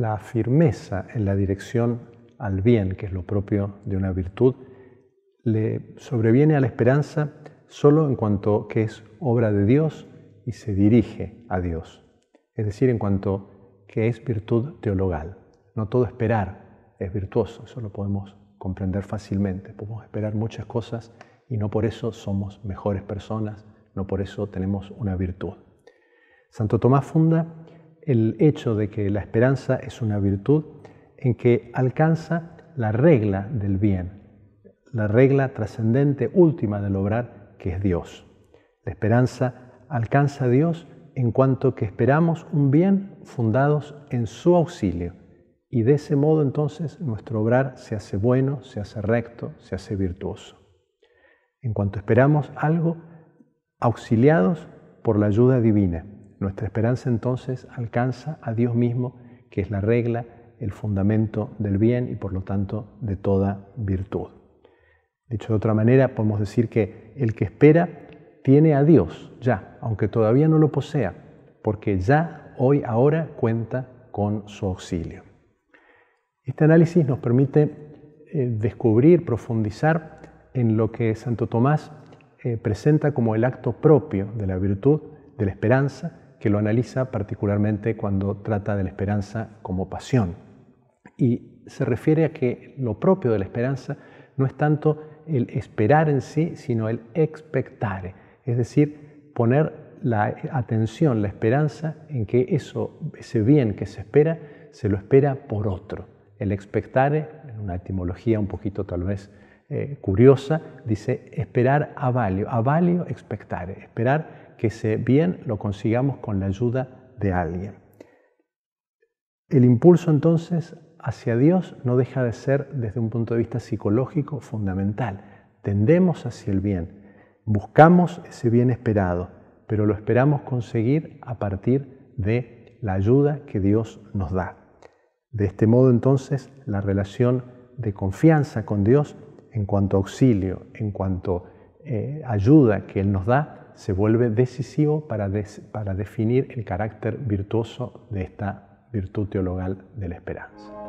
la firmeza en la dirección al bien, que es lo propio de una virtud, le sobreviene a la esperanza solo en cuanto que es obra de Dios y se dirige a Dios, es decir, en cuanto que es virtud teologal. No todo esperar es virtuoso, eso lo podemos comprender fácilmente, podemos esperar muchas cosas y no por eso somos mejores personas, no por eso tenemos una virtud. Santo Tomás funda el hecho de que la esperanza es una virtud en que alcanza la regla del bien, la regla trascendente última del obrar, que es Dios. La esperanza alcanza a Dios en cuanto que esperamos un bien fundados en su auxilio. Y de ese modo entonces nuestro obrar se hace bueno, se hace recto, se hace virtuoso. En cuanto esperamos algo, auxiliados por la ayuda divina. Nuestra esperanza entonces alcanza a Dios mismo, que es la regla, el fundamento del bien y por lo tanto de toda virtud. Dicho de otra manera, podemos decir que el que espera tiene a Dios ya, aunque todavía no lo posea, porque ya hoy, ahora cuenta con su auxilio. Este análisis nos permite eh, descubrir, profundizar en lo que Santo Tomás eh, presenta como el acto propio de la virtud, de la esperanza, que lo analiza particularmente cuando trata de la esperanza como pasión. Y se refiere a que lo propio de la esperanza no es tanto el esperar en sí, sino el expectare, es decir, poner la atención, la esperanza en que eso, ese bien que se espera, se lo espera por otro. El expectare, en una etimología un poquito tal vez eh, curiosa, dice esperar a valio, a valio expectare, esperar que ese bien lo consigamos con la ayuda de alguien. El impulso entonces hacia Dios no deja de ser desde un punto de vista psicológico fundamental. Tendemos hacia el bien, buscamos ese bien esperado, pero lo esperamos conseguir a partir de la ayuda que Dios nos da. De este modo entonces la relación de confianza con Dios en cuanto auxilio, en cuanto eh, ayuda que Él nos da, se vuelve decisivo para, para definir el carácter virtuoso de esta virtud teologal de la esperanza.